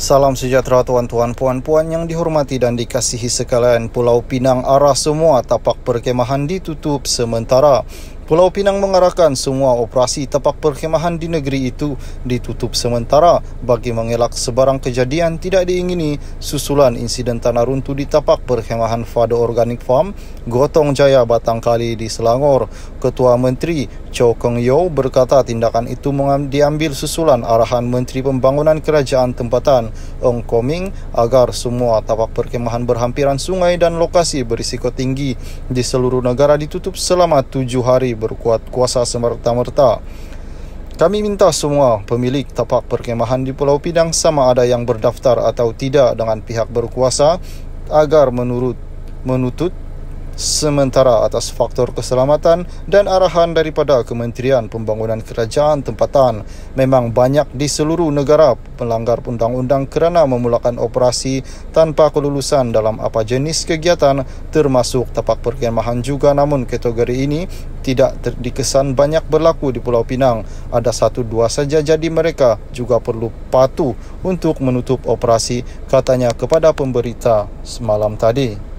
Salam sejahtera tuan-tuan, puan-puan yang dihormati dan dikasihi sekalian. Pulau Pinang arah semua tapak perkemahan ditutup sementara. Pulau Pinang mengarahkan semua operasi tapak perkhemahan di negeri itu ditutup sementara bagi mengelak sebarang kejadian tidak diingini susulan insiden tanah runtuh di tapak perkhemahan Fado Organic Farm Gotong Jaya Batang Kali di Selangor. Ketua Menteri Cho Kong Yeo berkata tindakan itu diambil susulan arahan Menteri Pembangunan Kerajaan Tempatan Ong Koming agar semua tapak perkhemahan berhampiran sungai dan lokasi berisiko tinggi di seluruh negara ditutup selama tujuh hari berkuat kuasa semerta-merta. Kami minta semua pemilik tapak perkemahan di Pulau Pinang sama ada yang berdaftar atau tidak dengan pihak berkuasa agar menurut menuntut sementara atas faktor keselamatan dan arahan daripada Kementerian Pembangunan Kerajaan tempatan. Memang banyak di seluruh negara melanggar undang-undang kerana memulakan operasi tanpa kelulusan dalam apa jenis kegiatan termasuk tapak perkhidmahan juga namun kategori ini tidak ter- dikesan banyak berlaku di Pulau Pinang. Ada satu dua saja jadi mereka juga perlu patuh untuk menutup operasi katanya kepada pemberita semalam tadi.